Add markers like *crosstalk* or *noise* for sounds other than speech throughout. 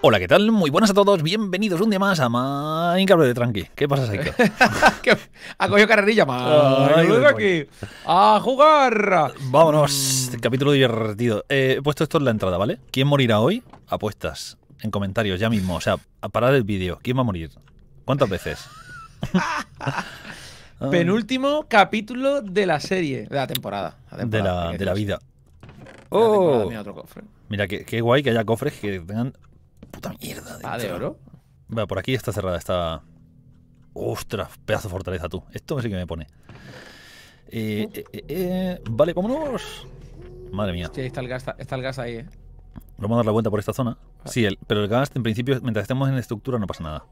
Hola, ¿qué tal? Muy buenas a todos, bienvenidos un día más a Minecraft de Tranqui. ¿Qué pasa, Saiko? *laughs* ha cogido carrerilla, más. aquí! ¡A jugar! Vámonos, mm. capítulo divertido. Eh, he puesto esto en la entrada, ¿vale? ¿Quién morirá hoy? Apuestas en comentarios ya mismo. O sea, a parar el vídeo. ¿Quién va a morir? ¿Cuántas veces? *laughs* Penúltimo capítulo de la serie, de la temporada. de, la, vida. Oh. Mira, qué, qué guay que haya cofres que tengan Puta mierda. Ah, de oro. por aquí está cerrada esta. Ostras, pedazo de fortaleza tú. Esto sí que me pone. Eh, uh. eh, eh, eh, vale, vámonos. Madre mía. Sí, está el gas, está el gas ahí, eh. Vamos a dar la vuelta por esta zona. Sí, pero el gas, en principio, mientras estemos en la estructura, no pasa nada.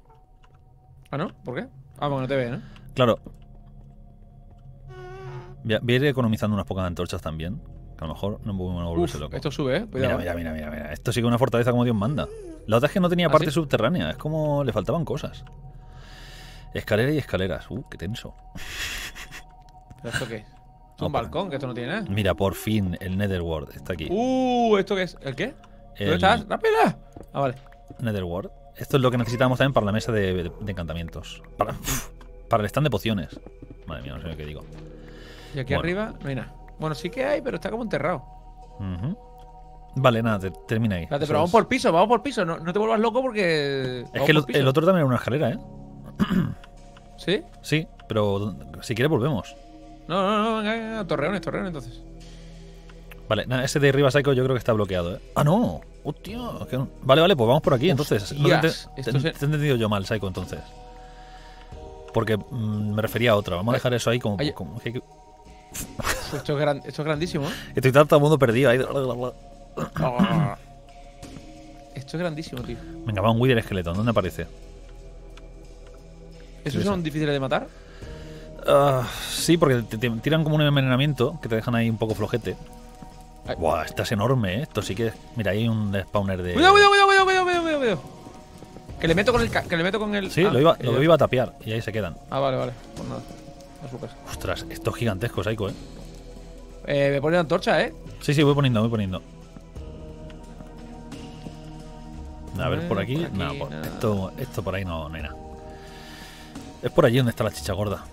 ¿Ah, no? ¿Por qué? Ah, porque no te ve, ¿no? Claro. Voy a, ir economizando unas pocas antorchas también. Que a lo mejor no me voy a volverse loco. Esto sube, ¿eh? Mira, mira, mira, mira, mira. Esto sigue una fortaleza como Dios manda. La otra es que no tenía ¿Ah, parte subterránea, es como le faltaban cosas. Escalera y escaleras. Uh, qué tenso. esto qué? un balcón, que esto no tiene nada. Mira, por fin, el Netherworld está aquí. Uh, ¿esto qué es? ¿El qué? ¿Dónde estás? ¡Rápida! Ah, vale. Netherworld. Esto es lo que necesitábamos también para la mesa de, encantamientos. Para, mm. para, el stand de pociones. Madre mía, no sé qué digo. Y aquí arriba no hay nada. Bueno, sí que hay, pero está como enterrado. Uh Vale, nada, termina ahí. pero vamos por piso, vamos por piso. No, te vuelvas loco porque. Es que el, otro también era una escalera, ¿eh? *clears throat* ¿Sí? Sí, pero si quieres volvemos. No, no, no, venga, torreones, torreones entonces. Vale, nada, ese de arriba Psycho yo creo que está bloqueado, ¿eh? ¡Ah, no! ¡Hostia! Vale, vale, pues vamos por aquí entonces. No te, he entendido yo mal, Psycho, entonces. Porque mm, me refería a otra. Vamos a dejar eso ahí como. esto, es grandísimo. ¿eh? Estoy todo el mundo perdido ahí. Oh. Esto es grandísimo, tío. Venga, va un Wither esqueleto. ¿Dónde aparece? ¿Esos son difíciles de matar? Ah, sí, porque te, tiran como un envenenamiento que te dejan ahí un poco flojete. Ay. Buah, estás enorme, ¿eh? Esto sí que. Mira, ahí hay un spawner de. ¡Cuidado, cuidado, cuidado, cuidado, cuidado, cuidado! Que le meto con el. Que le meto con el... Sí, ah, lo, iba, lo iba a tapear y ahí se quedan. Ah, vale, vale. Pues nada. A Ostras, esto es gigantesco, ¿eh? Eh, me la antorcha, ¿eh? Sí, sí, voy poniendo, voy poniendo. A ver, por aquí. no, Esto, esto por ahí no, no Es por allí donde está la chicha gorda.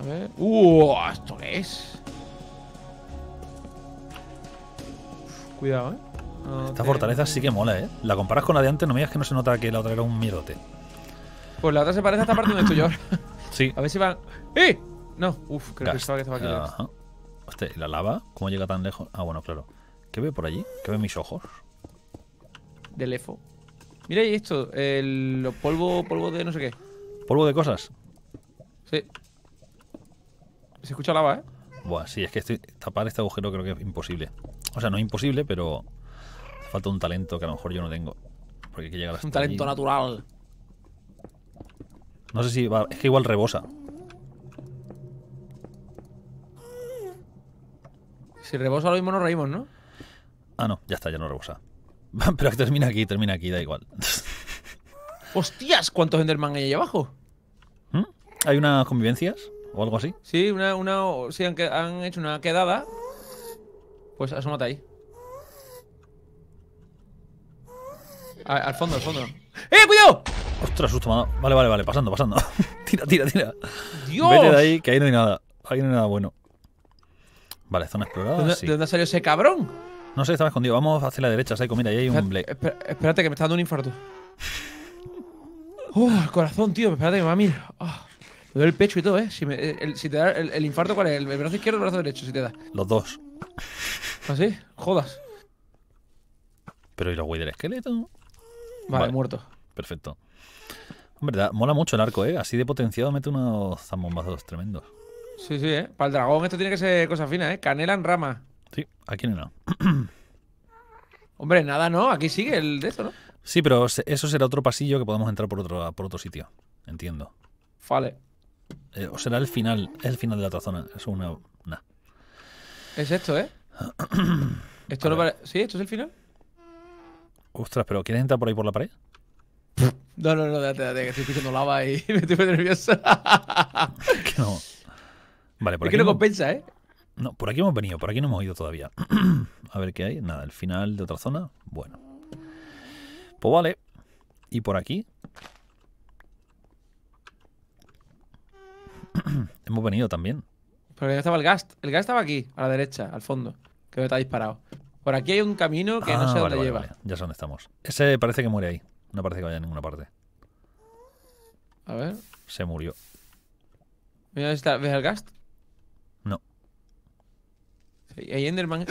A ver. ¡Uh! ¿Esto qué es? Cuidado, eh. Esta fortaleza sí que mola, eh. La comparas con la de antes, no me digas que no se nota que la otra era un mierdote. Pues la otra se parece a esta parte donde estoy yo. *laughs* sí. A ver si va ¡Eh! No, uff, creo que estaba que estaba aquí. Ajá. ¿y la lava? ¿Cómo llega tan lejos? Ah, bueno, claro. ¿Qué ve por allí? ¿Qué ve mis ojos? del EFO. Mira esto, el polvo, polvo de no sé qué. Polvo de cosas. Sí. Se escucha lava, ¿eh? Buah, sí, es que tapar este agujero creo que es imposible. O sea, no es imposible, pero falta un talento que a lo mejor yo no tengo. Porque hay que llegar hasta Un talento natural. No sé si va, es que igual rebosa. Si rebosa lo mismo Nos reímos, ¿no? Ah, no, ya está, ya no rebosa. Pero termina aquí, termina aquí, da igual. *laughs* ¡Hostias! ¿Cuántos Enderman hay ahí abajo? ¿Mm? ¿Hay unas convivencias? ¿O algo así? Sí, una, una, sí han, hecho una quedada. Pues asómate ahí. al fondo, al fondo. ¡Eh, cuidado! Ostras, susto, mano. Vale, vale, vale, pasando, pasando. *laughs* tira, tira, tira. ¡Dios! Vete de ahí, que ahí no hay nada. Ahí no hay nada bueno. Vale, zona explorada. ¿De, sí. ¿de dónde salió ese cabrón? No sé, estaba escondido. Vamos hacia la derecha, Saiko. Mira, ahí hay un Blake. espérate, que me está dando un infarto. *laughs* ¡Oh, el corazón, tío! Espérate, que me va ah, el pecho y todo, ¿eh? Si, te da el, infarto, ¿cuál es? ¿El brazo izquierdo o el brazo derecho, si te da? Los dos. ¿Ah, sí? Jodas. Pero ¿y los wey del esqueleto? Vale, vale, muerto. Perfecto. En verdad, mola mucho el arco, ¿eh? Así de potenciado mete unos zambombazos tremendos. Sí, sí, ¿eh? Para el dragón esto tiene que ser cosa fina, ¿eh? Canela en rama. Sí, aquí no. *clears throat* Hombre, nada, no. Aquí sigue el de esto, ¿no? Sí, pero eso será otro pasillo que podemos entrar por otro, por otro sitio. Entiendo. Vale. Eh, o será el final. Es el final de la otra zona. Es una. Es esto, ¿eh? *clears throat* esto no ¿Sí? ¿Esto es el final? Ostras, pero ¿quieres entrar por ahí por la pared? No, no, no, date, date, que estoy pidiendo lava y *laughs* me estoy poniendo nervioso. *laughs* no. Vale, por es aquí que no compensa, ¿eh? No, por aquí hemos venido, por aquí no hemos ido todavía. *clears throat* a ver qué hay. Nada, el final de otra zona. Bueno. Pues vale. Y por aquí. *clears throat* hemos venido también. Pero ya estaba el gas. El gas estaba aquí, a la derecha, al fondo. Que me está disparado. Por aquí hay un camino que ah, no sé dónde lleva. Ya sé dónde estamos. Ese parece que muere ahí. No parece que vaya a ninguna parte. A ver. Se murió. Mira, ¿ves el gast? el Enderman.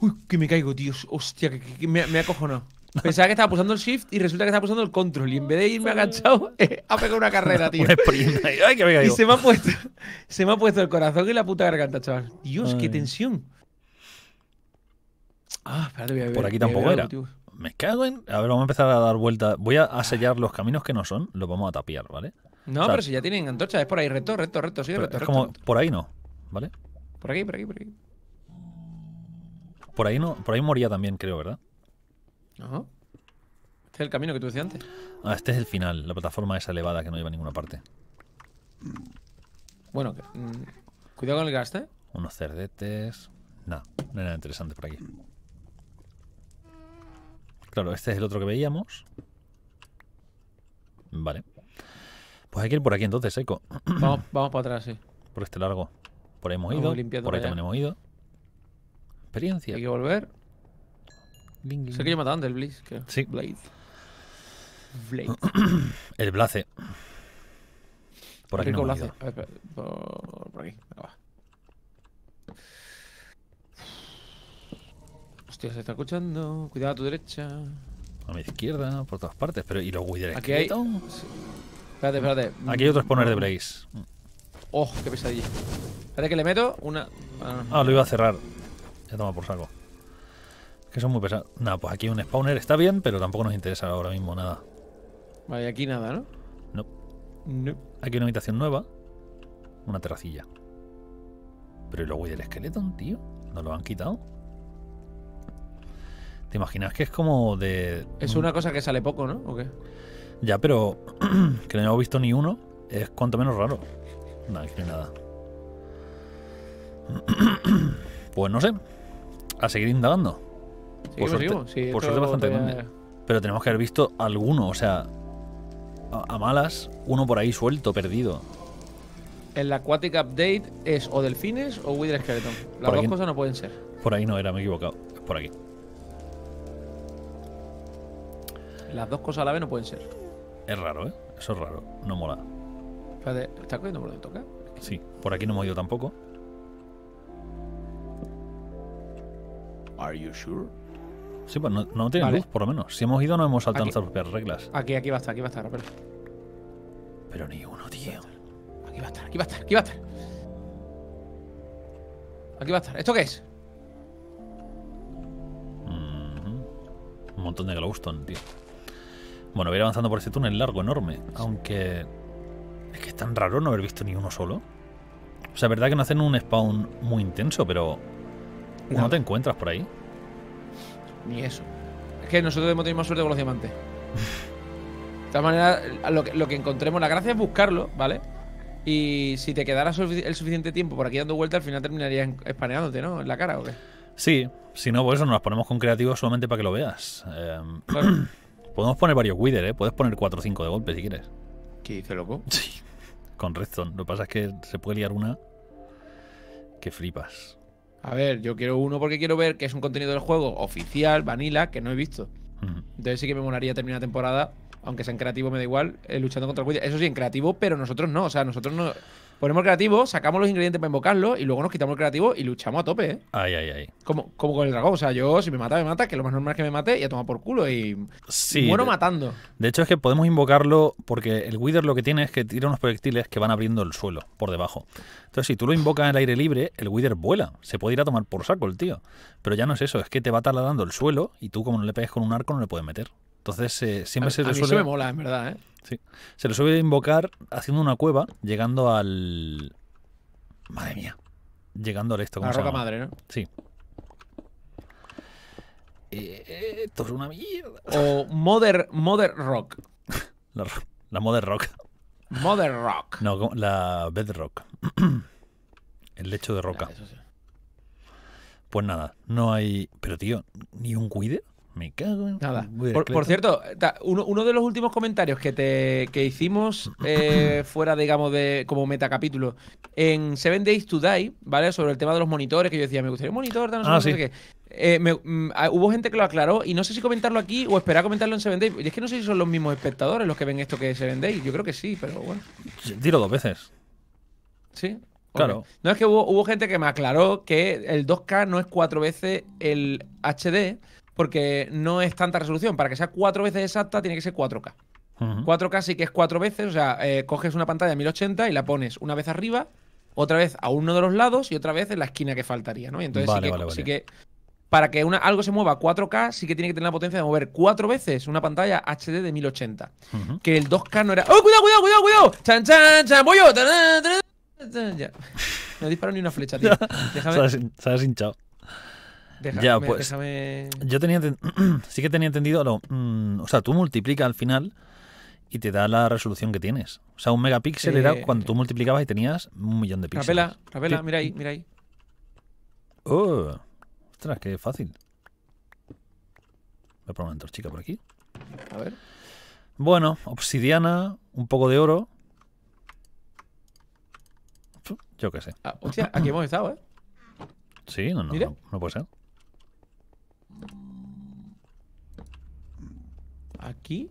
Uy, que me caigo, tío. Hostia, que, me, me, ha acojonado. Pensaba que estaba pulsando el shift y resulta que estaba pulsando el control. Y en vez de irme agachado, *laughs* eh, ha pegado una carrera, *laughs* tío. Eh. Ay, que me y se me, ha puesto, se me ha puesto el corazón y la puta garganta, chaval. Dios, qué tensión. Ah, espérate, voy a ver. Por aquí tampoco era. me cago en. A ver, vamos a empezar a dar vueltas. Voy a sellar los caminos que no son, los vamos a tapiar, ¿vale? No, pero si ya tienen antorcha, es por ahí, recto, recto, recto, sí, recto, Es como, por ahí no, ¿vale? Por aquí, por aquí, por aquí. Por ahí, no, por ahí moría también, creo, ¿verdad? Ajá. Este es el camino que tú decías antes. Ah, este es el final, la plataforma esa elevada que no lleva a ninguna parte. Bueno, mm, cuidado con el gaste. Unos cerdetes. No, no hay nada interesante por aquí. Claro, este es el otro que veíamos. Vale. Pues hay que ir por aquí entonces, Eco. Vamos, vamos para atrás, sí. Por este largo. Por ahí hemos ido. Por ahí también hemos ido. Experiencia. Hay que volver. Sé que yo mataba antes el Blitz, Sí. Blade. Blade. el Blaze. Por aquí. no ah, Por, aquí. Venga, ah, va. Hostia, se está escuchando. Cuidado a tu derecha. A mi izquierda, por todas partes. Pero, ¿y los Wither Aquí hay. Espérate, espérate. Aquí hay otro exponer de mm. Blaze. Oh, qué pesadilla. Espérate que le meto una. ah lo iba a cerrar. Ya toma por saco. que son muy pesados. Nada, pues aquí un spawner está bien, pero tampoco nos interesa ahora mismo nada. Vale, aquí nada, ¿no? No. Aquí una habitación nueva. Una terracilla. Pero el luego y del esqueleto, tío? ¿No lo han quitado? ¿Te imaginas que es como de. Es una cosa que sale poco, ¿no? ¿O qué? Ya, pero *clears throat* que no hemos visto ni uno, es cuanto menos raro. Nada, aquí *clears throat* nada. pues no sé a seguir indagando. por suerte, sí, por pues suerte bastante grande. Pero tenemos que haber visto alguno, o sea, a, malas, uno por ahí suelto, perdido. El Aquatic Update es o delfines o Wither Skeleton. Las dos cosas no pueden ser. Por ahí no era, me he equivocado. Es por aquí. Las dos cosas a la vez no pueden ser. Es raro, ¿eh? Eso es raro. No mola. Espérate, ¿estás cogiendo por donde toca? Sí, por aquí no hemos ido tampoco. Are you sure? Sí, pues no, no tiene luz, por lo menos. Si hemos ido, no hemos saltado nuestras propias reglas. Aquí, aquí va a estar, aquí va a estar, pero. Pero ni uno, tío. Aquí va a estar, aquí va a estar, aquí va a estar. Aquí va a estar. ¿Esto qué es? Mm-hmm. Un montón de glowstone, tío. Bueno, voy a ir avanzando por ese túnel largo, enorme. Aunque. Es que es tan raro no haber visto ni uno solo. O sea, es verdad que no hacen un spawn muy intenso, pero no. te encuentras por ahí? Ni eso. Es que nosotros hemos tenido más suerte con los diamantes. de esta manera, lo que, encontremos, la gracia es buscarlo, ¿vale? Y si te quedara el suficiente tiempo por aquí dando vueltas, al final terminarías espaneándote, ¿no? En la cara, ¿o qué? Sí, si no, por eso nos las ponemos con creativos solamente para que lo veas. Em, *clears throat* podemos poner varios Wither, ¿eh? Puedes poner 4 o 5 de golpe si quieres. ¿Qué dice, loco? Sí, con Redstone. Lo que pasa es que se puede liar una que flipas. A ver, yo quiero uno porque quiero ver que es un contenido del juego oficial, vanilla, que no he visto. Entonces sí que me molaría terminar la temporada, aunque sea en creativo, me da igual, eh, luchando contra el Eso sí, en creativo, pero nosotros no. O sea, nosotros no. Ponemos el creativo, sacamos los ingredientes para invocarlo y luego nos quitamos el creativo y luchamos a tope, ¿eh? Ay, ay, ay. Como, como con el dragón. O sea, yo si me mata, me mata, que lo más normal es que me mate y a tomar por culo y sí, muero matando. De hecho, es que podemos invocarlo porque el Wither lo que tiene es que tira unos proyectiles que van abriendo el suelo por debajo. Entonces, si tú lo invocas en el aire libre, el Wither vuela. Se puede ir a tomar por saco el tío. Pero ya no es eso, es que te va taladando el suelo y tú, como no le pegues con un arco, no le puedes meter. Entonces eh, siempre se le suele. Me mola, en verdad, ¿eh? Sí. Se le suele invocar haciendo una cueva, llegando al. Madre mía. Llegando al esto. la roca madre, ¿no? Sí. Eh, esto es una mierda. O Mother, mother Rock. *laughs* la, Mother Rock. Mother Rock. No, la Bed Rock. *clears throat* El lecho de roca. Pues nada, no hay. Pero tío, ni un cuide. Me cago nada. Por, cierto, eh, uno, de los últimos comentarios que te hicimos eh, *coughs* fuera, digamos, de como metacapítulo en Seven Days to ¿vale? Sobre el tema de los monitores, que yo decía, me gustaría un monitor, no sé ah, qué. Eh, mm, ah, hubo gente que lo aclaró y no sé si comentarlo aquí o esperar a comentarlo en Seven Days. Y es que no sé si son los mismos espectadores los que ven esto que Seven Days. Yo creo que sí, pero bueno. Tiro dos veces. Sí. Claro. No es que hubo gente que me aclaró que el 2K no es cuatro veces el HD, porque no es tanta resolución. Para que sea cuatro veces exacta, tiene que ser 4K. 4K sí que es cuatro veces, o sea, eh, coges una pantalla de 1080 y la pones una vez arriba, otra vez a uno de los lados y otra vez en la esquina que faltaría, Y entonces sí, que, para que algo se mueva a 4K, sí que tiene que tener la potencia de mover cuatro veces una pantalla HD de 1080. Que el 2K no era. ¡Oh, cuidado, cuidado, cuidado, cuidado! ¡Chan, chan, chan! ¡Voy yo! No disparo ni una flecha, tío. *laughs* Se ha hinchado ya, pues, Yo tenía, *clears throat* sí que tenía entendido, lo, mm, o sea, tú multiplicas al final y te da la resolución que tienes. O sea, un megapíxel era eh, cuando tú multiplicabas y tenías un millón de píxeles. Rapela, rapela, mira ahí, mira ahí. Oh, ostras, qué fácil. Voy a poner una antorchica por aquí. A ver. Bueno, obsidiana, un poco de oro. Yo qué sé. Ah, o sea, aquí hemos estado, ¿eh? Sí, no, no, no, no puede ser. ¿Aquí?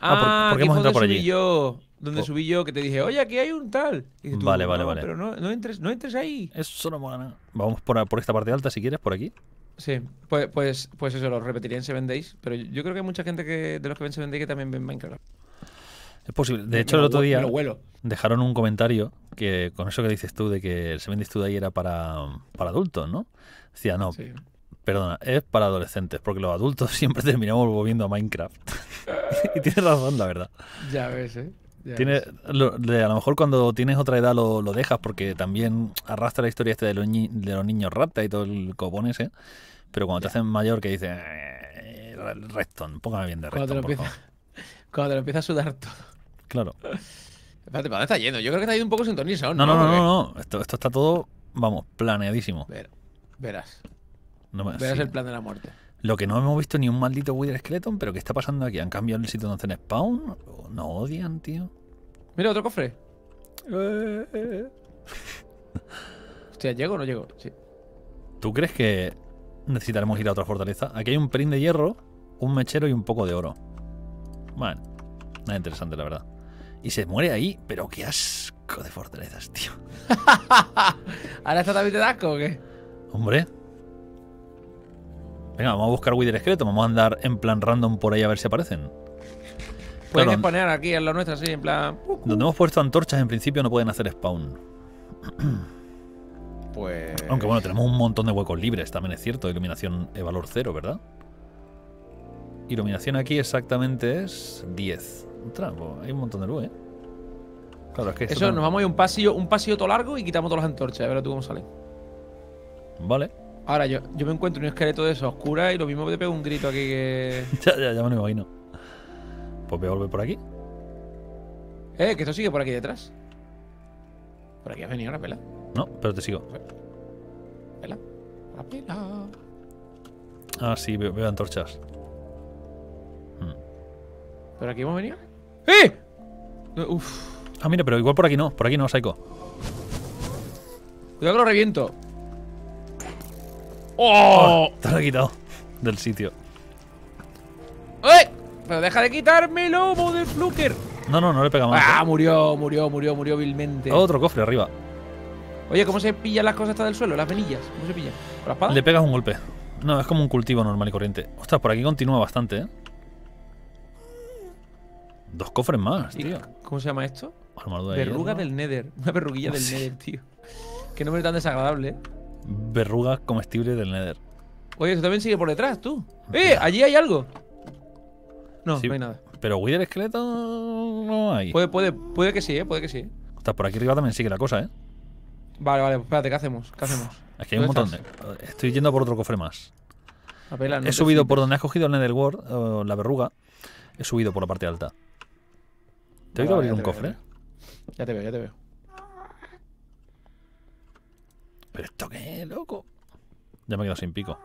Ah, ah ¿por qué hemos entrado por allí. Yo, donde oh. subí yo, que te dije, oye, aquí hay un tal. vale, vale, vale. Pero no, no, entres, no entres ahí. Eso no mola Vamos por, esta parte alta, si quieres, por aquí. Sí, pues, pues, pues eso, lo repetiría en Seven Days. Pero yo creo que hay mucha gente que, de los que ven Seven Days que también ven Minecraft. Es posible. De hecho, el otro día dejaron un comentario que con eso que dices tú de que el Seven Days ahí era para, para adultos, ¿no? Decía, no, Perdona, es para adolescentes, porque los adultos *laughs* siempre terminamos volviendo a Minecraft. *laughs* y tienes razón, la verdad. Ya ves, ¿eh? a lo mejor cuando tienes otra edad lo, dejas, porque también arrastra la historia este de los, de los niños rapta y todo el copón ese. ¿eh? Pero cuando te hacen mayor que dices, eh, Reston, póngame bien de Reston, cuando *laughs* cuando lo empieza a sudar todo. Claro. Espérate, está yendo? Yo creo que está yendo un poco sin ¿no? No, no, no, no. no. Esto, está todo, vamos, planeadísimo. verás. No me, Verás el plan de la muerte. Lo que no hemos visto ni un maldito Wither Skeleton, pero ¿qué está pasando aquí? ¿Han cambiado el sitio donde hacen spawn? ¿No odian, tío? Mira, otro cofre. Eh, eh, eh. Hostia, ¿llego o no llego? Sí. ¿Tú crees que necesitaremos ir a otra fortaleza? Aquí hay un perín de hierro, un mechero y un poco de oro. Bueno, nada interesante, la verdad. Y se muere ahí, pero qué asco de fortalezas, tío. *laughs* ¿Ahora está también de asco o qué? Hombre, Venga, vamos a buscar Wither Esqueleto, vamos a andar en plan random por ahí a ver si aparecen. Pueden claro, poner aquí en lo nuestro, sí, en plan. Donde hemos puesto antorchas, en principio no pueden hacer spawn. *clears throat* pues. Aunque bueno, tenemos un montón de huecos libres, también es cierto. Iluminación de valor cero, ¿verdad? Iluminación aquí exactamente es 10. Un pues, hay un montón de luz, ¿eh? Claro, es que. Eso, nos vamos a ir un pasillo, un pasillo todo largo y quitamos todas las antorchas, a ver tú cómo sale. Vale. Ahora, yo, yo me encuentro en un esqueleto de eso oscura y lo mismo te pego un grito aquí que. *laughs* ya, ya, ya me lo imagino. Pues voy a volver por aquí. Eh, que esto sigue por aquí detrás. Por aquí has venido la pela. No, pero te sigo. Pela. La pela. Ah, sí, veo, antorchas. ¿Por hmm. ¿Pero aquí hemos venido? ¡Eh! Uf. Eh, ah, mira, pero igual por aquí no. Por aquí no, Psycho. Cuidado que lo reviento. Oh. ¡Oh! Te lo he quitado del sitio. ¡Eh! Pero deja de quitarme el lobo de Fluker No, no, no le pegamos. Ah, murió, murió, murió, murió vilmente. Otro cofre arriba. Oye, ¿cómo se pillan las cosas hasta del suelo? Las venillas. ¿Cómo se pillan? ¿Con la espada? Le pegas un golpe. No, es como un cultivo normal y corriente. Ostras, por aquí continúa bastante, ¿eh? Dos cofres más, tío. ¿Cómo se llama esto? Armadura del Nether. Una perruguilla del Nether, tío. Qué nombre tan desagradable, ¿eh? Verrugas comestibles del Nether. Oye, eso también sigue por detrás, tú. Ah, ¡Eh! Allí hay algo. No, no hay nada. Pero Wither esqueleto no hay. Puede, puede, que sí, ¿eh? Puede que sí. Está por aquí arriba también sigue la cosa, ¿eh? Vale, vale, espérate, ¿qué hacemos? ¿Qué hacemos? Es que hay un montón de... Estoy yendo por otro cofre más. he subido por donde has cogido el Nether World, la verruga. He subido por la parte alta. Te voy a abrir un cofre. ya te veo, ya te veo. ¿Pero esto qué, loco? Ya me he quedado sin pico.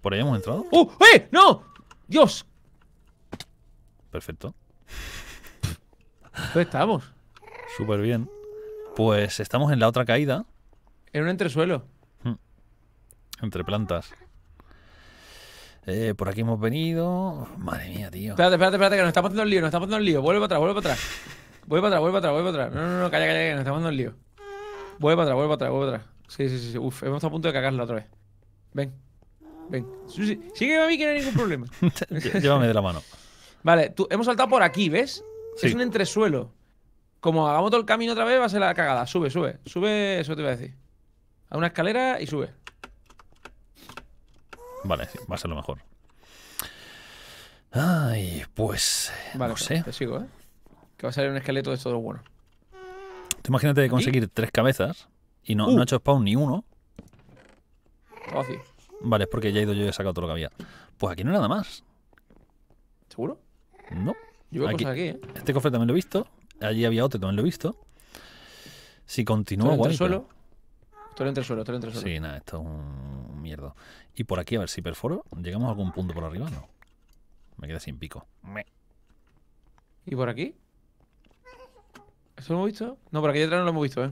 ¿Por ahí hemos entrado? ¡Uh! ¡Eh! ¡No! ¡Dios! Perfecto. ¿Dónde estamos? Súper bien. Pues estamos en la otra caída. En un entresuelo. Hmm. Entre plantas. Eh, por aquí hemos venido. Madre mía, tío. Espérate, espérate, espérate, que nos estamos haciendo el lío, nos estamos haciendo el lío. Vuelve para atrás, vuelve para atrás. Vuelve para atrás, vuelve para atrás, vuelve para atrás. No, no, no, calla, calla, que nos estamos dando el lío. Vuelve para atrás, vuelve para atrás, vuelve para atrás. Sí, sí, sí, sí. Uf, hemos estado a punto de cagarla otra vez. Ven, ven. Sigue sí, a mí que no hay ningún problema. *laughs* Llévame de la mano. Vale, tú, hemos saltado por aquí, ¿ves? Sí. Es un entresuelo. Como hagamos todo el camino otra vez, va a ser la cagada. Sube, sube. Sube, eso te iba a decir. A una escalera y sube. Vale, va a ser lo mejor. Ay, pues. Vale, no sé. Te sigo, ¿eh? Que va a salir un esqueleto de todo bueno. imagínate de conseguir tres cabezas y no, uh. no ha hecho spawn ni uno. Ah, vale, es porque ya he ido yo y he sacado todo lo que había. Pues aquí no hay nada más. ¿Seguro? No. Yo veo aquí, aquí, ¿eh? Este cofre también lo he visto. Allí había otro, también lo he visto. Si continúa, igual. Suelo, Estoy entre el suelo, estoy entre el suelo. Sí, nada, esto es un mierdo. Y por aquí, a ver si perforo. ¿Llegamos a algún punto por arriba? No. Me queda sin pico. ¿Y por aquí? ¿Eso lo hemos visto? No, por aquí detrás no lo hemos visto, ¿eh?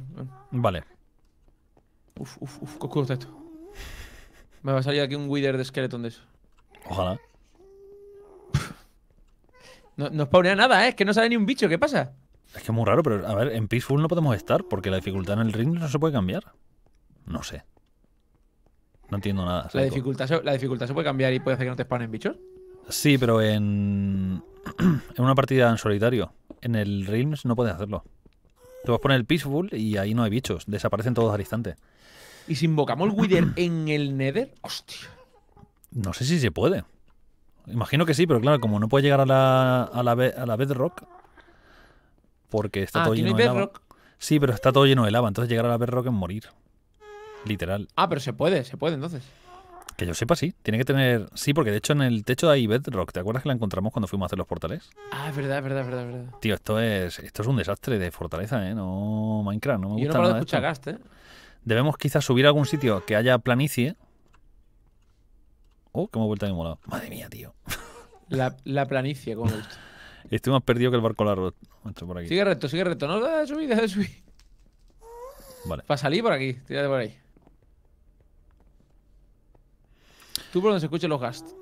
Vale. Uf, uf, uf, qué os esto. Me va a salir aquí un Wither de Skeleton de eso. Ojalá. *laughs* No, no spawnea nada, ¿eh? Es que no sale ni un bicho, ¿qué pasa? Es que es muy raro, pero a ver, en Peaceful no podemos estar porque la dificultad en el ring no se puede cambiar. No sé. No entiendo nada. ¿La dificultad, se, ¿La dificultad se puede cambiar y puede hacer que no te spawnen bichos? Sí, pero en, *clears throat* en una partida en solitario. En el Realms no puedes hacerlo. Te vas a poner el Peaceful y ahí no hay bichos, desaparecen todos al instante. ¿Y si invocamos el Wither *clears throat* en el Nether? Hostia. No sé si se puede. Imagino que sí, pero claro, como no puede llegar a la, a la, a la Bedrock, porque está ah, todo lleno de lava. Sí, pero está todo lleno de lava, entonces llegar a la Bedrock es morir. Literal. Ah, pero se puede, se puede entonces. Que yo sepa, sí. Tiene que tener. Sí, porque de hecho en el techo hay bedrock. ¿Te acuerdas que la encontramos cuando fuimos a hacer los portales? Ah, es verdad, es verdad, es verdad, verdad. Tío, esto es, esto es un desastre de fortaleza, ¿eh? No, Minecraft, no me gusta. Yo no paro de escuchar ¿eh? Debemos quizás subir a algún sitio que haya planicie. Oh, que me a de molado. Madre mía, tío. *laughs* La, planicie, como esto. Estoy más perdido que el barco largo, Sigue recto, sigue recto. No, deja de subir, deja de subir. Vale. Para salir por aquí, tírate por ahí. Tú por donde se escuchen los gasts?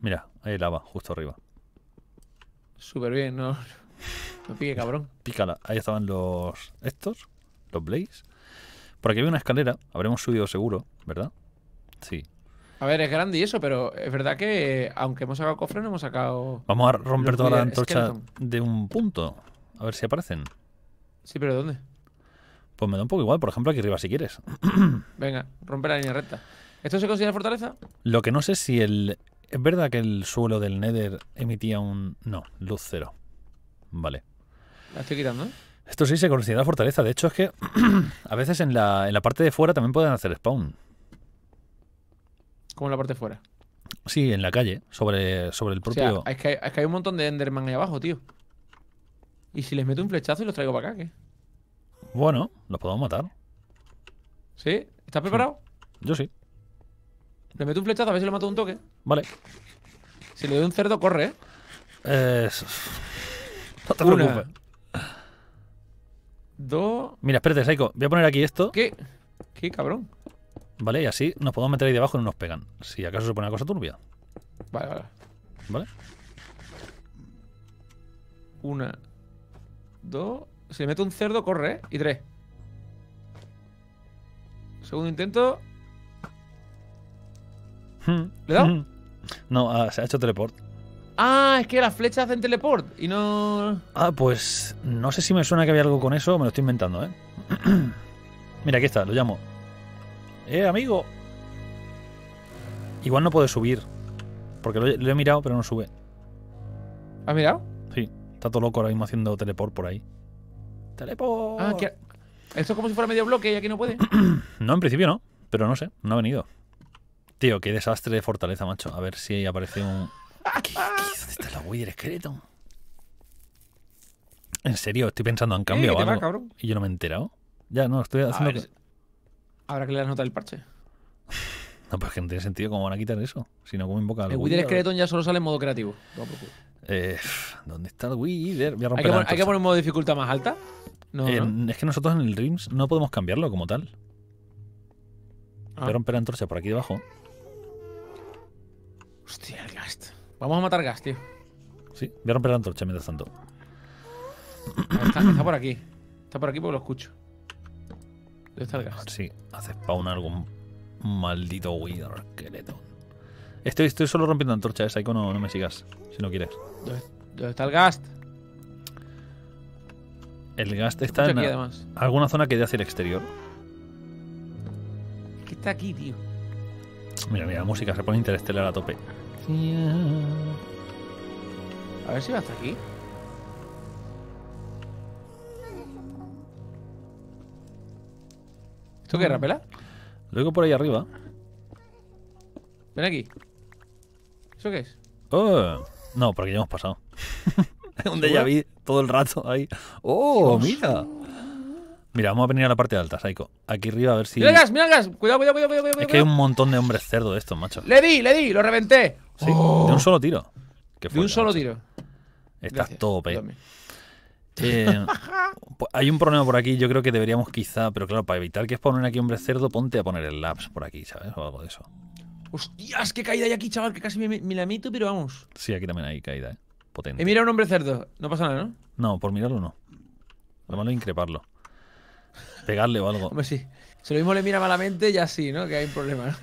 Mira, hay lava, justo arriba. Súper bien, no. No pique, cabrón. Pícala. Ahí estaban los. estos, los Blaze. Por aquí había una escalera, habremos subido seguro, ¿verdad? Sí. A ver, es grande y eso, pero es verdad que aunque hemos sacado cofres, no hemos sacado. Vamos a romper toda la antorcha de un punto. A ver si aparecen. Sí, pero ¿dónde? Pues me da un poco igual, por ejemplo, aquí arriba si quieres. *clears throat* Venga, romper la línea recta. ¿Esto se considera fortaleza? Lo que no sé si el... ¿Es verdad que el suelo del Nether emitía un... No, luz cero. Vale. La estoy quitando, ¿eh? Esto sí se considera fortaleza. De hecho, es que *clears throat* a veces en la, en la parte de fuera también pueden hacer spawn. ¿Cómo en la parte de fuera? Sí, en la calle, sobre, sobre el propio... es, que hay, es que hay un montón de Enderman ahí abajo, tío. ¿Y si les meto un flechazo y los traigo para acá, qué? Bueno, los podemos matar. ¿Sí? ¿Estás preparado? Yo sí. Le meto un flechazo a ver si lo mato un toque. Vale. Si le doy un cerdo, corre, ¿eh? eh no te Una. Dos. Mira, espérate, Saiko. Voy a poner aquí esto. ¿Qué? ¿Qué, cabrón? Vale, y así nos podemos meter ahí debajo y no nos pegan. Si acaso se pone una cosa turbia. Vale, vale. Vale. Una. Dos. Si le meto un cerdo, corre, ¿eh? Y tres. Segundo intento. ¿Le da? *laughs* No, ah, se ha hecho teleport. Ah, es que las flechas hacen teleport y no. Ah, pues no sé si me suena que había algo con eso, me lo estoy inventando, ¿eh? *clears throat* Mira, aquí está, lo llamo. ¡Eh, amigo! Igual no puede subir. Porque lo, lo he mirado, pero no sube. ¿Has mirado? Sí, está todo loco ahora mismo haciendo teleport por ahí. Ah, Esto es como si fuera medio bloque y aquí no puede. *clears throat* no, en principio no. Pero no sé, no ha venido. Tío, qué desastre de fortaleza, macho. A ver si aparece un. *laughs* dónde está la Wither Skeleton? En serio, estoy pensando, en cambio. Eh, y yo no me he enterado. Ya, no, estoy haciendo. que... Habrá que le das nota del parche. no, pues que no tiene sentido cómo van a quitar eso. Si no, ¿cómo invoca El Wither Skeleton ya solo sale en modo creativo. No, eh, ¿Dónde está el Wither? a ¿Hay, que poner un modo de dificultad más alta? Eh, no, Es que nosotros en el Rims no podemos cambiarlo como tal. Ah. Voy a romper la antorcha por aquí debajo. Hostia, el Gast. Vamos a matar gas, tío. Sí, voy a romper la antorcha mientras tanto. Ah, está, por aquí. Está por aquí porque lo escucho. ¿Dónde está el Gast? Sí, hace spawn algún maldito Wither esqueleto. Estoy, solo rompiendo antorchas, Saiko, no, no me sigas, si no quieres. ¿Dónde, está el gast? El gast está en alguna zona que dé hacia el exterior. ¿Qué está aquí, tío? Mira, mira, la música se pone interestelar a tope. A ver si va hasta aquí. ¿Esto qué, rapela? Luego por ahí arriba. Ven aquí. ¿Eso qué es? Oh, no, porque ya hemos pasado. *laughs* un déjà vu todo el rato ahí. ¡Oh, mira! Mira, vamos a venir a la parte alta, Saico. Aquí arriba a ver si. ¡Mira el gas! ¡Mira Cuidado, cuidado, cuidado, cuidado. Es que hay un montón de hombres cerdos de estos, macho. ¡Le di! ¡Le di! ¡Lo reventé! de oh. un solo tiro. de un solo tiro. Estás todo eh, *laughs* hay un problema por aquí, yo creo que deberíamos quizá, pero claro, para evitar que spawnen aquí hombres cerdo, ponte a poner el laps por aquí, ¿sabes? O algo de eso. Hostias, qué caída hay aquí, chaval, que casi me, la meto, pero vamos. Sí, aquí también hay caída, eh. Potente. He mira a un hombre cerdo. No pasa nada, ¿no? No, por mirarlo no. Lo malo es increparlo. Pegarle o algo. *laughs* Hombre, sí. Si lo mismo le mira malamente, ya sí, ¿no? Que hay un problema. *laughs*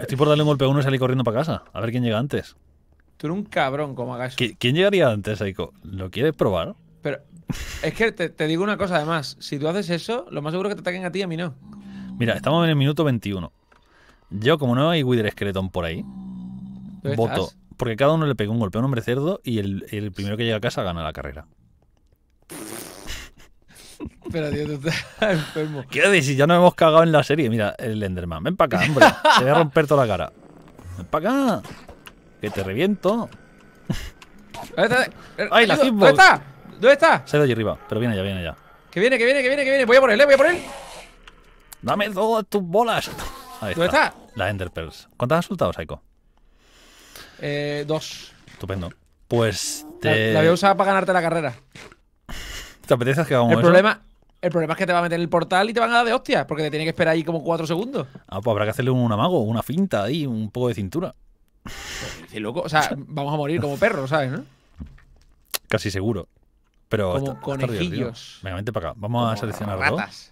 Estoy por darle un golpe uno y salir corriendo para casa. A ver quién llega antes. Tú eres un cabrón, como hagas ¿Quién llegaría antes, Aiko? ¿Lo quieres probar? Pero es que te, te, digo una cosa además. Si tú haces eso, lo más seguro es que te ataquen a ti y a mí no. Mira, estamos en el minuto 21. Yo, como no hay Wither Skeleton por ahí, voto. Porque cada uno le pega un golpe a un hombre cerdo y el, el primero que llega a casa gana la carrera. Pero Dios, tú estás *laughs* enfermo. ¿Qué decir, ya nos hemos cagado en la serie. Mira, el Enderman. Ven para acá, hombre. Te voy a romper toda la cara. Ven para acá. Que te reviento. ¡Ay, la ¿Dónde está? ¿Dónde está? Se ha allí arriba, pero viene ya, viene ya. Que viene, que viene, que viene, que viene. Voy a por él, eh, voy a por él. Dame todas tus bolas. ¿Dónde está? La Ender ¿Cuántas has soltado, Saiko? Eh, dos. Estupendo. Pues te... La, la, voy para ganarte la carrera. ¿Te apetece que hagamos el eso? el problema es que te va a meter en el portal y te van a dar de hostias, porque te tiene que esperar ahí como cuatro segundos. Ah, pues habrá que hacerle un amago, una finta ahí, un poco de cintura. loco. O sea, *laughs* vamos a morir como perros, ¿sabes? Casi seguro. Pero Con está, conejillos. Venga, vente para acá. Vamos a seleccionar ratas.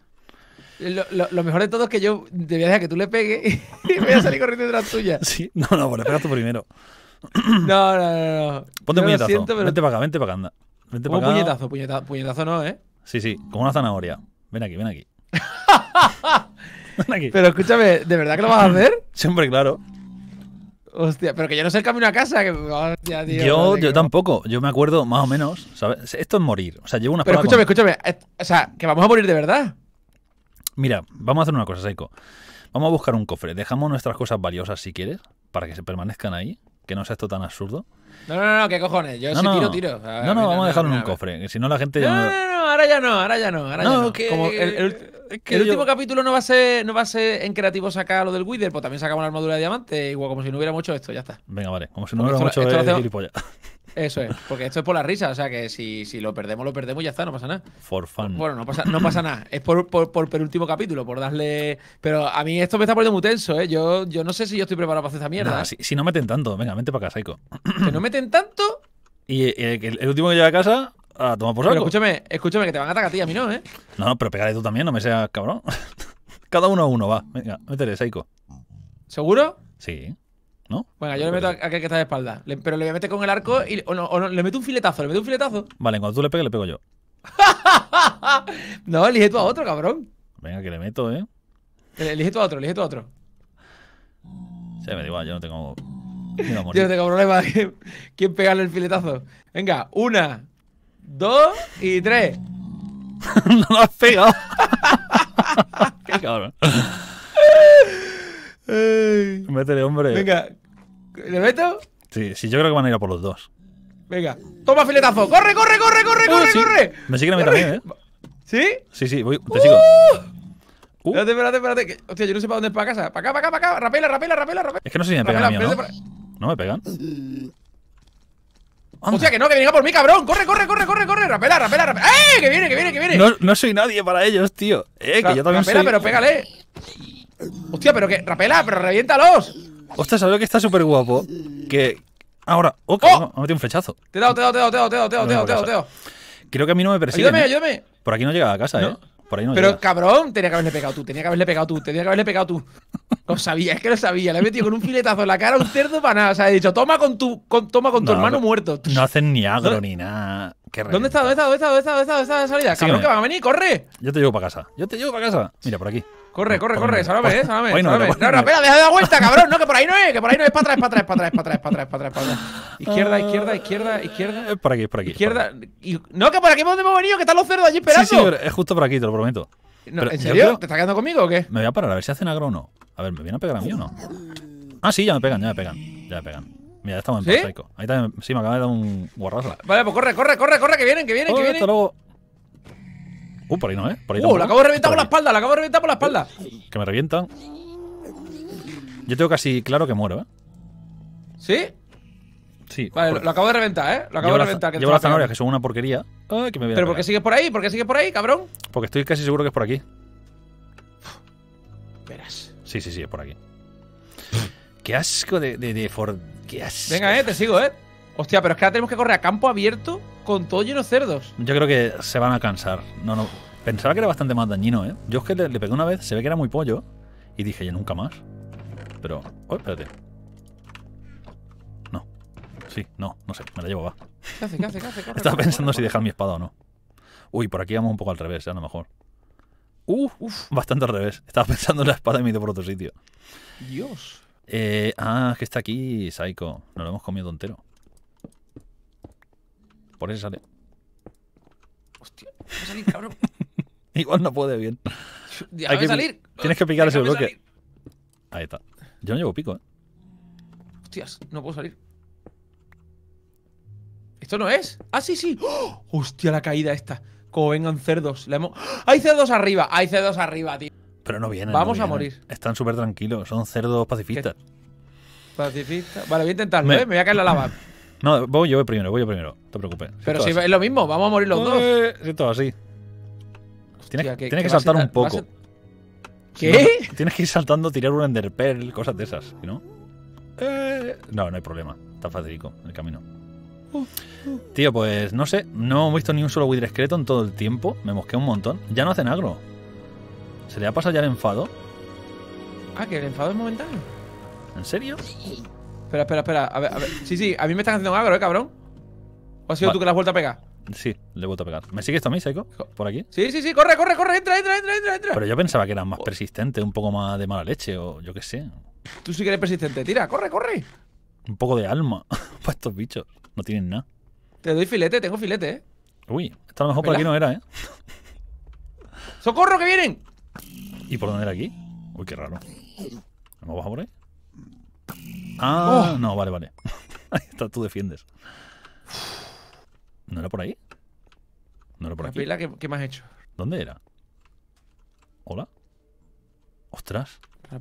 Lo, lo, mejor de todo es que yo te voy a dejar que tú le pegues y *laughs* voy a salir corriendo detrás tuya. *laughs* Sí, no, no, le pegas tú primero. *clears throat* no, no, no, no. Ponte un puñetazo. Vente para acá, vente para acá, anda. Vente para acá. Puñetazo, puñetazo, puñetazo no, ¿eh? Sí, sí, como una zanahoria. Ven aquí, ven aquí. *laughs* ven aquí. Pero escúchame, ¿de verdad que lo vas a hacer? Siempre, claro. Hostia, pero que yo no sé el camino a casa. Que... tío, yo, yo tampoco. Yo me acuerdo más o menos. ¿sabes? Esto es morir. O sea, llevo una Pero escúchame, escúchame. O sea, que vamos a morir de verdad. Mira, vamos a hacer una cosa, Seiko. Vamos a buscar un cofre. Dejamos nuestras cosas valiosas si quieres, para que se permanezcan ahí. Que no sea esto tan absurdo. No, no, no, qué cojones. Yo no, si tiro, tiro. no, no, vamos a dejarlo en un cofre. si no, la gente ya. No, no, no, ahora ya no, ahora ya no. Ahora ya no. Que, el, que el último capítulo no va a ser, no va a ser en creativo sacar lo del Wither, pues también sacamos la armadura de diamante, igual como si no hubiera mucho esto, ya está. Venga, vale, como si no hubiera mucho esto, hecho esto eso es, porque esto es por la risa, o sea que si, lo perdemos, lo perdemos y ya está, no pasa nada. For fun. Bueno, no pasa, nada, es por, por, por penúltimo capítulo, por darle... Pero a mí esto me está poniendo muy tenso, ¿eh? Yo, no sé si yo estoy preparado para hacer esa mierda. ¿eh? si, no meten tanto, venga, vente para acá, Saiko. ¿Que no meten tanto? Y, el, último que llega a casa, a tomar por saco. Pero escúchame, escúchame, que te van a atacar a ti, a mí no, ¿eh? No, pero pegaré tú también, no me seas cabrón. *laughs* Cada uno a uno, va. Venga, métele, Seiko. ¿Seguro? Sí. ¿no? Bueno, yo le meto a, aquel que está de espalda. pero le voy a meter con el arco y, o, no, le meto un filetazo, le meto un filetazo. Vale, cuando tú le pegues, le pego yo. *laughs* no, elige tú a otro, cabrón. Venga, que le meto, ¿eh? eh elige tú a otro, elige tú a otro. sí, me da igual, yo no tengo. yo no tengo problema. *laughs* ¿Quién pegarle el filetazo? Venga, una, dos y tres. *laughs* no lo has pegado. Qué cabrón. Métele, hombre. Venga, ¿Le meto? Sí, sí, yo creo que van a ir a por los dos. Venga, toma filetazo. ¡Corre, corre, corre, corre, oh, corre, corre! Me siguen a mí también, ¿eh? ¿Sí? Sí, sí, voy, te ¡Uh! sigo. Uh. Espérate, espérate, espérate. hostia, yo no sé para dónde es para casa. Para acá, para acá, para acá. Rapela, rapela, rapela, rapela. Es que no sé si me pegan a mí, ¿no? ¿No me pegan? Hostia, que no, que venga por mí, cabrón. Corre, corre, corre, corre, corre. Rapela, rapela, rapela. ¡Eh! Que viene, que viene, que viene. No, no soy nadie para ellos, tío. Eh, que yo también rapela, Rapela, pero pégale. Hostia, pero que. Rapela, pero reviéntalos. Ostras, ¿sabes lo que está súper guapo? Que. Ahora, ¡Oh! me ¡Oh! ha metido un flechazo. Te he dado, te he dado, te he dado, te he te he te te Creo que a mí no me persigue. Ayúdame, ¿eh? ayúdame. Por aquí no llega a casa, ¿eh? Por ahí no Pero cabrón, tenía que haberle pegado tú, tenía que haberle pegado tú, tenía que haberle pegado tú. Lo sabía, es que lo sabía. Le he metido con un filetazo en la cara a un cerdo para nada. O sea, he dicho, toma con tu, toma con tu hermano muerto. No hacen ni agro ni nada. Qué ¿Dónde está? ¿Dónde está? ¿Dónde está? ¿Dónde está? ¿Dónde está la salida? cabrón, ¿eh? que van a venir, corre. Yo te llevo para casa. Yo te llevo para casa. Mira, por aquí. Corre, corre, corre, Salame, eh, Salame, no, No, espera, deja de dar vuelta, cabrón, no, que por ahí no es, que por ahí no es, para atrás, para atrás, para atrás, para atrás, para atrás, para atrás. Izquierda, izquierda, izquierda, izquierda. Es Por aquí, es por aquí. Izquierda. No, que por aquí es donde hemos venido, que están los cerdos allí esperando. Sí, sí, es justo por aquí, te lo prometo. ¿En serio? ¿Te estás quedando conmigo o qué? Me voy a parar a ver si hacen agro o no. A ver, ¿me vienen a pegar a mí o no? Ah, sí, ya me pegan, ya me pegan. Ya me pegan. Mira, ya estamos en ¿Sí? Ahí también, sí, me acaba de dar un guarrasla. Vale, pues corre, corre, corre, corre, que vienen, que vienen, que vienen. Hasta luego. Uh, por ahí no, ¿eh? uh, la acabo de reventar por, la espalda, la acabo de reventar por la espalda. Que me revientan. Yo tengo casi claro que muero, ¿eh? ¿Sí? Sí. Vale, lo, acabo de reventar, ¿eh? Lo acabo llevo de reventar. llevo las zanahorias, que son una porquería. Ay, que me ¿Pero por qué sigues por ahí? ¿Por qué sigues por ahí, cabrón? Porque estoy casi seguro que es por aquí. Verás. Sí, sí, sí, es por aquí. qué asco de, de, de Qué asco. Venga, eh, te sigo, eh. Hostia, pero es que ahora tenemos que correr a campo abierto con todo lleno cerdos. Yo creo que se van a cansar. No, no. Pensaba que era bastante más dañino, ¿eh? Yo es que le, le pegué una vez, se ve que era muy pollo. Y dije, yo nunca más. Pero. Oh, espérate. No. Sí, no, no sé. Me la llevo, va. *laughs* Estaba pensando si dejar mi espada o no. Uy, por aquí vamos un poco al revés, ¿eh? a lo mejor. Uf, uf, bastante al revés. Estaba pensando en la espada y me he por otro sitio. Dios. Eh, ah, es que está aquí, Psycho. Nos lo hemos comido entero. Por eso sale. Hostia, va a salir, cabrón. *laughs* Igual no puede bien. Hay que salir. Tienes que picar ese bloque. Ahí está. Yo no llevo pico, eh. Hostias, no puedo salir. ¿Esto no es? ¡Ah, sí, sí! ¡Oh! ¡Hostia, la caída esta! Como vengan cerdos. La ¡Hay cerdos arriba! ¡Hay cerdos arriba, tío! Pero no vienen. Vamos a morir. Están súper tranquilos. Son cerdos pacifistas. Pacifistas. Vale, voy a intentarlo, ¿eh? Me voy a caer la lava. No, voy yo primero, voy yo primero. No te preocupes. Pero si es lo mismo, vamos a morir los dos. Eh, sí, así. Tiene que, saltar un poco. ¿Qué? tienes que ir saltando, tirar un enderpearl, cosas de esas, ¿no? Eh, no, no hay problema. Está en el camino. Tío, pues no sé, no he visto ni un solo Wither esqueleto en todo el tiempo. Me mosqué un montón. Ya no hacen agro. ¿Se le ha pasado ya el enfado? Ah, que el enfado es momentáneo. ¿En serio? Espera, espera, espera. A ver, a ver. Sí, sí, a mí me están haciendo agro, eh, cabrón. ¿O has sido tú que la has vuelto a pegar? Sí, le he vuelto a pegar. ¿Me sigues también a mí, Psycho? ¿Por aquí? Sí, sí, sí, corre, corre, corre, entra, entra, entra, entra. entra. Pero yo pensaba que eran más oh. persistente un poco más de mala leche o yo qué sé. Tú sí que eres persistente, tira, corre, corre. Un poco de alma *laughs* para estos bichos. No tienen nada. Te doy filete, tengo filete, eh. Uy, esto a lo mejor por aquí no era, eh. ¡Socorro, que vienen! ¿Y por dónde era aquí? Uy, qué raro. ¿No bajado por ahí? Ah, oh. no, vale, vale. *laughs* ahí está, tú defiendes. ¿No era por ahí? ¿No era por aquí? ¿qué, hecho? ¿Dónde era? ¿Hola? ¡Ostras! Ah.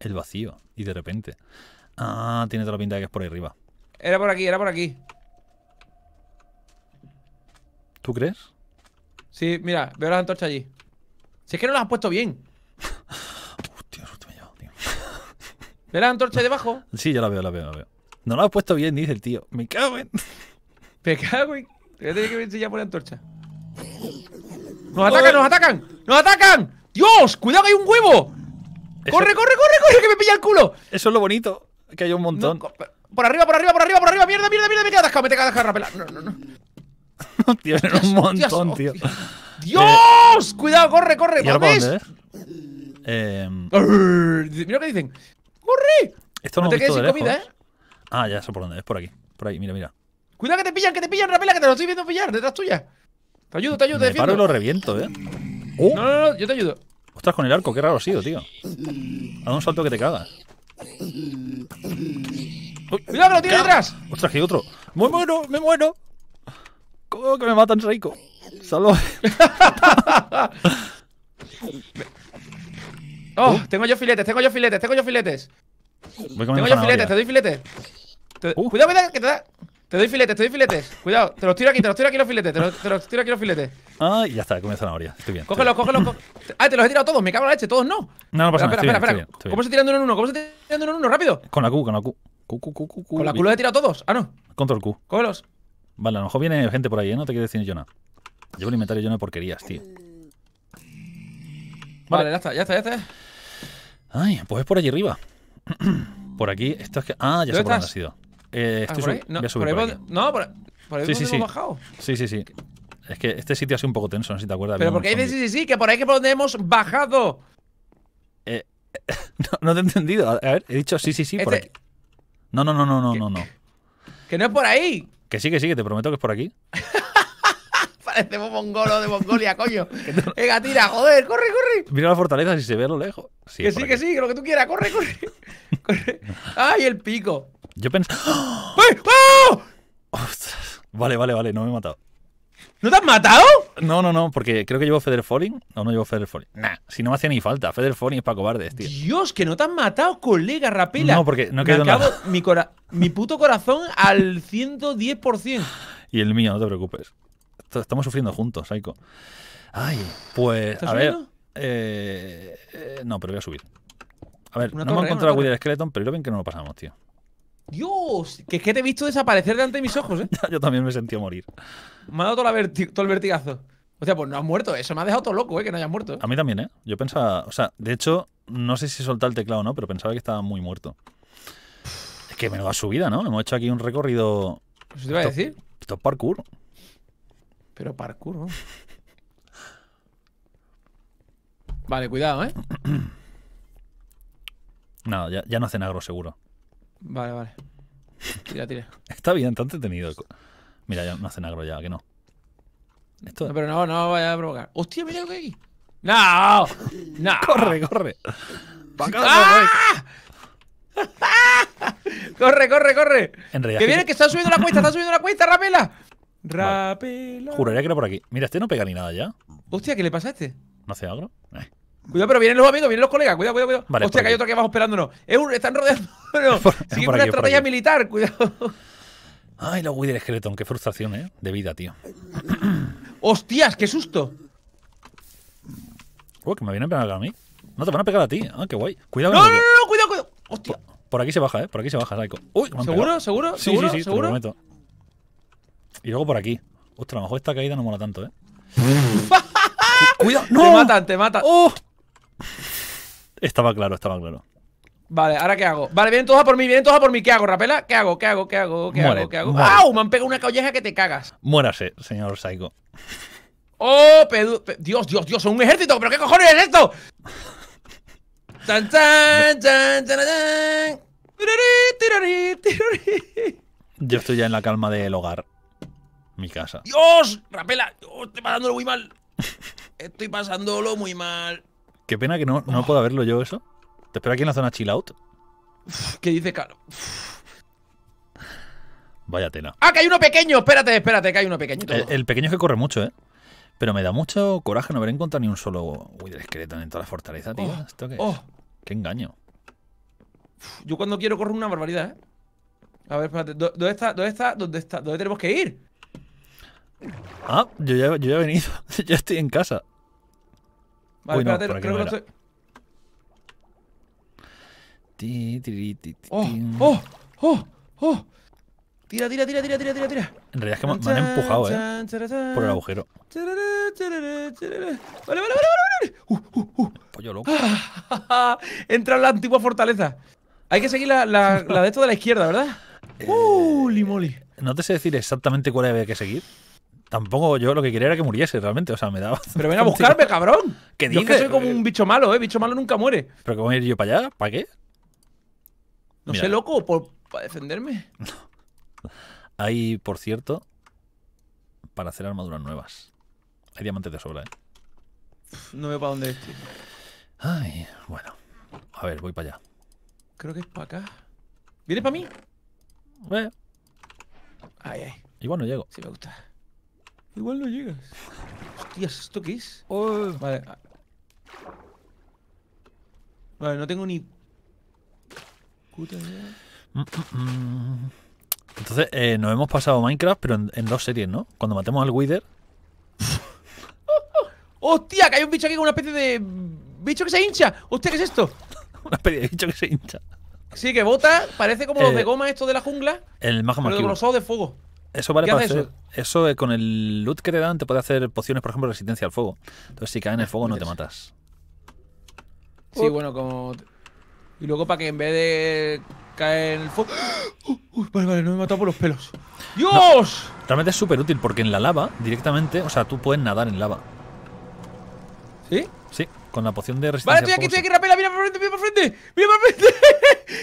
El vacío. Y de repente. Ah, tiene toda la pinta que es por ahí arriba. Era por aquí, era por aquí. ¿Tú crees? Sí, mira, veo la antorcha allí. Si es que no las has puesto bien. ¿Ve la antorcha debajo? Sí, yo la veo, la veo, la veo. No la has puesto bien, dice el tío. Me cago en. *laughs* Me cago en. Yo a que que enseñar por la antorcha. ¡Nos atacan, nos atacan! ¡Nos atacan! ¡Dios! ¡Cuidado que hay un huevo! corre, corre, corre! ¡Que me pilla el culo! Eso es lo bonito, que hay un montón. por arriba, por arriba, por arriba, por arriba, mierda, mierda, mierda, me queda atascado, me te queda atascado, rapela. No, no, no. no tío, era un montón, tío. Dios, cuidado, corre, corre, ¿Y Eh... eh mira lo que dicen. ¡Corre! Esto no, no te quedes sin comida, ¿eh? Ah, ya sé por dónde. Es por aquí. Por ahí, mira, mira. Cuidado que te pillan, que te pillan, Rapela, que te lo estoy viendo pillar detrás tuya. Te ayudo, te ayudo, te defiendo. Paro y lo reviento, ¿eh? No, oh. no, no, yo te ayudo. Ostras, con el arco, qué raro ha sido, tío. ¡Haz un salto que te cagas. Mira, ¡Cuidado, que lo tiene detrás! Ostras, que hay otro. ¡Me muero, me muero! ¿Cómo que me matan, Reiko? Salvo. *laughs* *laughs* Oh, uh. tengo yo filetes, tengo yo filetes, tengo yo filetes. Tengo yo filetes, te doy filetes. Uh. Cuidado, cuidado, que te da. Te doy filetes, te doy filetes. Cuidado, te los tiro aquí, te los tiro aquí los filetes. Te los, tiro aquí los filetes. Ah, ya está, la zanahoria. Estoy bien. Cógelos, cógelos. Co... *laughs* Ah, te los he tirado todos, me cago en la leche, todos no. No, no pasa nada. Espera, espera, espera. ¿Cómo se tiran uno en uno? ¿Cómo se tiran uno en uno? Rápido. Con la Q, con la Q. Q, Q, Q, Q, Con la Q los he tirado todos. Ah, no. Control Q. Cógelos. Vale, a lo mejor viene gente por ahí, ¿eh? No te quiero decir yo nada. Llevo el inventario lleno de porquerías, tío. Vale, ya está, ya está, ya está. Ay, pues es por allí arriba. *clears throat* por aquí, esto es que. Ah, ya sé por dónde ha sido. Eh, estoy ah, por ahí? No, por, ahí no, por, bajado. Sí, sí, sí. Es que este sitio ha sido un poco tenso, no sé si te acuerdas. Pero porque dices sí, sí, sí, que por ahí que por donde hemos bajado. Eh, *laughs* no, te he entendido. A ver, he dicho sí, sí, sí, por este- aquí. No, no, no, no, no, no, no. Que no es por ahí. Que sí, que sí, que te prometo que es por aquí. *laughs* de Mongolia, coño. *laughs* Venga, tira, joder, corre, corre. Mira la fortaleza si se ve a lo lejos. Sí, que sí, que sí, lo que tú quieras, corre, corre. *laughs* ¡Ay, el pico! Yo pensé. ¡Ah! *gasps* ¡Ah! Vale, vale, vale, no me he matado. ¿No te has matado? No, no, no, porque creo que llevo Feather Falling. No, no llevo Feather Falling. Nah, si no me hacía ni falta. Feather Falling es para cobardes, tío. Dios, que no te has matado, colega Rapela. No, porque no he Mi, mi puto corazón al 110%. Y el mío, no te preocupes estamos sufriendo juntos, Saiko. Ay, pues, a ver. Eh, eh, no, pero voy a subir. A ver, no me encontrado a Wither Skeleton, pero yo ven que no lo pasamos, tío. Dios, que es que te he visto desaparecer delante de mis ojos, ¿eh? *laughs* yo también me sentí morir. Me ha dado todo, el vertigazo. O sea, pues no has muerto, eso me ha dejado todo loco, ¿eh? Que no haya muerto. A mí también, ¿eh? Yo pensaba, o sea, de hecho, no sé si soltar el teclado o no, pero pensaba que estaba muy muerto. Es que ha subida, ¿no? Hemos hecho aquí un recorrido. ¿Qué pues te iba a decir? Esto parkour. Pero parkour, ¿no? *laughs* Vale, cuidado, ¿eh? *clears throat* No, ya, ya no hacen agro seguro. Vale, vale. Tira, tira. *laughs* Está bien, está entretenido. Mira, ya no hacen agro ya, que no. Esto... pero no, no vaya a provocar. ¡Hostia, mira lo que hay ¡No! ¡No! *laughs* ¡Corre, corre! ¡Ah! ¡Corre, corre, corre! En ¡Que viene, que está subiendo la cuesta! ¡Está subiendo la cuesta, Ramela Rápido Juraría que era por aquí. Mira, este no pega ni nada ya. Hostia, ¿qué le pasa a este? ¿No hace agro? Eh. Cuidado, pero vienen los amigos, vienen los colegas. Cuidado, cuidado, cuidado. Vale, Hostia, que hay otro que abajo esperándonos. Es están rodeando. Sigue *laughs* una estrategia militar, cuidado. Ay, la Wither Skeleton, qué frustración, ¿eh? De vida, tío. ¡Hostias, qué susto! Uy, que me vienen a pegar a mí. No, te van a pegar a ti. Ah, qué guay. Cuidado. No, no, no, no, cuidado, cuidado. Hostia. Por, aquí se baja, ¿eh? Por aquí se baja, Saiko. Uy, ¿Seguro? ¿Seguro? Sí, Sí, sí, ¿Seguro? Te lo prometo. Y luego por aquí. Ostras, a lo mejor esta caída no mola tanto, ¿eh? *laughs* ¡Cuidado! ¡No! Te matan, te matan. Oh. Estaba claro, estaba claro. Vale, ¿ahora qué hago? Vale, vienen todos a por mí, vienen todos a por mí. ¿Qué hago, Rapela? ¿Qué hago? ¿Qué hago? ¿Qué hago? ¿Qué hago? ¿Qué hago? Me han pegado una colleja que te cagas. Muérase, señor Psycho. ¡Oh! Dios, Dios, Dios, son un ejército. ¿Pero qué cojones es esto? ¡Tan, tan, tan, Yo estoy ya en la calma del hogar. Mi casa. ¡Dios! ¡Rapela! estoy pasándolo muy mal. Estoy pasándolo muy mal. Qué pena que no, no pueda verlo yo eso. Te espero aquí en la zona chill out. ¿Qué dice Caro? Vaya tela. ¡Ah, que hay uno pequeño! Espérate, espérate, que hay uno pequeño. El, pequeño es que corre mucho, ¿eh? Pero me da mucho coraje no haber encontrado ni un solo Wither esqueleto, en toda la fortaleza, tío. Oh, ¿Esto qué oh. ¡Qué engaño! yo cuando quiero corro una barbaridad, ¿eh? A ver, espérate. ¿Dónde está? ¿Dónde está? ¿Dónde está? ¿Dónde tenemos que ir? Ah, yo ya, yo ya he venido. *laughs* ya estoy en casa. Vale, Uy, no, espérate, creo que oh, no estoy... ¡Oh! ¡Oh! ¡Oh! Tira, tira, tira, tira, tira, tira, En realidad es que me, han empujado, eh. Por el agujero. Vale, vale, vale, vale, Uh, uh, uh. loco. *laughs* Entra en la antigua fortaleza. Hay que seguir la, la, de esto de la izquierda, ¿verdad? *laughs* Eh, ¡Uh! Limoli. No te sé decir exactamente cuál había que seguir tampoco yo lo que quería era que muriese realmente. O sea, me daba. Pero ven a *laughs* buscarme, cabrón. Yo que soy como un bicho malo, ¿eh? Bicho malo nunca muere. ¿Pero cómo ir yo para allá? ¿Para qué? No sé, loco, por, para defenderme. *laughs* Hay, por cierto, para hacer armaduras nuevas. Hay diamantes de sobra, ¿eh? No veo para dónde estoy. Ay, bueno. A ver, voy para allá. Creo que es para acá. ¿Vienes para mí? Bueno. Eh. Ay, ay. Igual no llego. Sí, me gusta. Igual no llegas. Hostias, ¿esto qué es? Vale. Vale, no tengo ni... Mm, mm, mm. Entonces, eh, nos hemos pasado Minecraft, pero en, dos series, ¿no? Cuando matemos al Wither... ¡Hostia! Que hay un bicho aquí con una especie de... ¡Bicho que se hincha! ¡Hostia, qué es esto! *laughs* una especie de bicho que se hincha. Sí, que bota, parece como los eh, de goma Estos de la jungla. El magma pero con los ojos de fuego. Eso vale para hacer. Eso? con el loot que te dan te puede hacer pociones, por ejemplo, resistencia al fuego. Entonces, si cae en el fuego, no te matas. Sí, bueno, como. Y luego para que en vez de caer en el fuego. *gasps* vale, vale, no me he matado por los pelos! ¡Dios! realmente es súper útil porque en la lava, directamente, o sea, tú puedes nadar en lava. ¿Sí? Sí. Con la poción de resistencia. Vale, estoy aquí, estoy aquí, Rapela, mira por frente, mira por frente.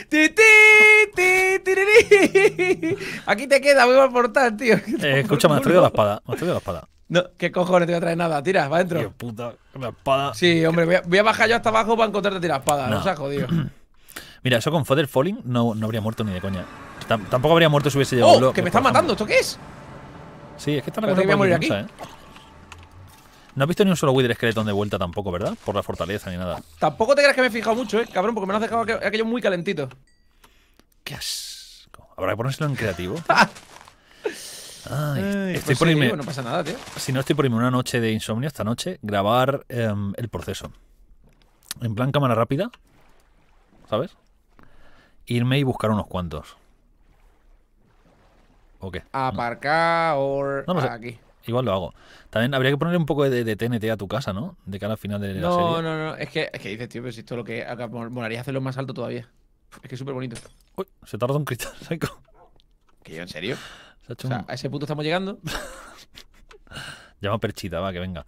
Mira por frente. *laughs* aquí te queda, voy a aportar, tío. Eh, escúchame, escucha, me ha traído la espada. Me ha traído la espada. No, ¿qué cojones te voy a traer nada? Tira, va adentro. Tío, puta, la espada. Sí, hombre, voy a, bajar yo hasta abajo para encontrarte tirar espada. No, no se jodido. *clears throat* Mira, eso con Feather Falling no, habría muerto ni de coña. tampoco habría muerto si hubiese llegado ¡Oh! que me están matando! ¿Esto qué es? Sí, es que están matando. Voy a morir ¿eh? No has visto ni un solo Wither Skeleton de vuelta tampoco, ¿verdad? Por la fortaleza ni nada. Tampoco te creas que me he fijado mucho, ¿eh? Cabrón, porque me lo has dejado aquello muy calentito. Qué asco. Habrá que ponérselo en creativo. *laughs* Ay, estoy pues por irme. no pasa nada, tío. Si no estoy por irme una noche de insomnio esta noche, grabar em, el proceso. En plan cámara rápida, ¿sabes? Irme y buscar unos cuantos. ¿O qué? Aparcar o no, aquí igual lo hago. También habría que ponerle un poco de, TNT a tu casa, ¿no? De cara al final de la serie. No, no, no. Es que, es que dices, tío, pero si esto lo que acá, molaría hacerlo más alto todavía. Es que es súper bonito. Uy, se tarda un cristal *laughs* seco. ¿Que yo, en serio? o sea, a ese punto estamos llegando. *laughs* Llama perchita, va, que venga.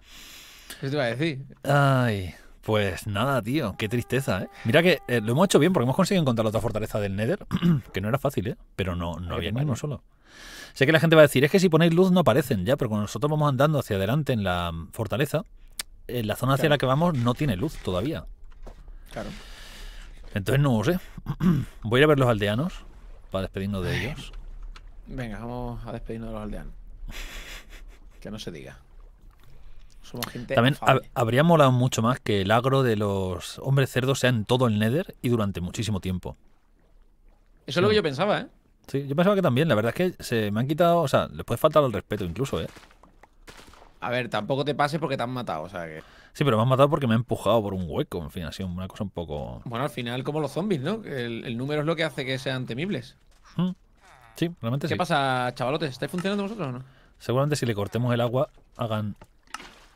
¿Qué te iba a decir? Ay, pues nada, tío. Qué tristeza, ¿eh? Mira que eh, lo hemos hecho bien porque hemos conseguido encontrar la otra fortaleza del Nether, *clears throat* que no era fácil, ¿eh? Pero no, no había ni uno solo. Sé que la gente va a decir, es que si ponéis luz no aparecen ya, pero cuando nosotros vamos andando hacia adelante en la fortaleza, en la zona hacia la que vamos no tiene luz todavía. Claro. Entonces no lo sé. *clears throat* Voy a ir a ver los aldeanos para despedirnos de ellos. Venga, vamos a despedirnos de los aldeanos. Que no se diga. Somos gente También habría molado mucho más que el agro de los hombres cerdos sea en todo el Nether y durante muchísimo tiempo. Eso es lo que yo pensaba, ¿eh? Sí, yo pensaba que también. La verdad es que se me han quitado. O sea, les puede faltar el respeto incluso, ¿eh? A ver, tampoco te pases porque te han matado, o sea que. Sí, pero me han matado porque me han empujado por un hueco. En fin, ha sido una cosa un poco. Bueno, al final, como los zombies, ¿no? El, número es lo que hace que sean temibles. Mm. Sí, realmente sí. ¿Qué pasa, chavalotes? ¿Estáis funcionando vosotros o no? Seguramente si le cortemos el agua, hagan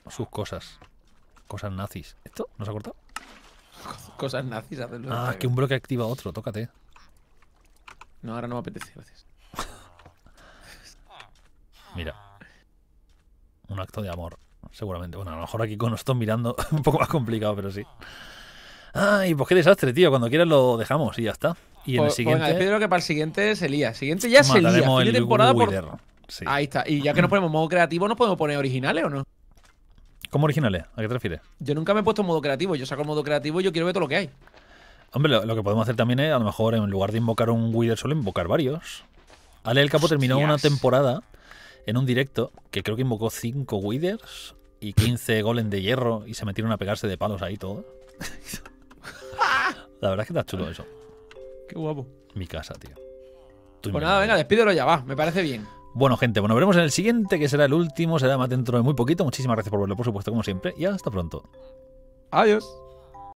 sus cosas. Cosas nazis. ¿Esto? ¿Nos ha cortado? *laughs* Cosas nazis, hacerlo. Ah, que un bloque activa otro, tócate. No, ahora no me apetece, gracias. Mira. Un acto de amor, seguramente. Bueno, a lo mejor aquí con esto mirando *laughs* un poco más complicado, pero sí. Ay, pues qué desastre, tío. Cuando quieras lo dejamos y ya está. Y en el pues, pues siguiente. venga, que para el siguiente el día Siguiente ya se lía. Fin temporada por... Ahí está. Y ya que nos ponemos modo creativo, ¿nos podemos poner originales o no? ¿Cómo originales? ¿A qué te refieres? Yo nunca me he puesto en modo creativo. Yo saco el modo creativo y yo quiero ver todo lo que hay. Hombre, lo, que podemos hacer también es, a lo mejor, en lugar de invocar un Wither solo, invocar varios. Ale el Capo terminó una temporada en un directo que creo que invocó 5 Withers y 15 Golem de Hierro y se metieron a pegarse de palos ahí todo. *laughs* La verdad es que está chulo eso. Qué guapo. Mi casa, tío. pues nada, venga, despídelo ya, va. Me parece bien. Bueno, gente, bueno, veremos en el siguiente, que será el último, será más dentro de muy poquito. Muchísimas gracias por verlo, por supuesto, como siempre, y hasta pronto. Adiós.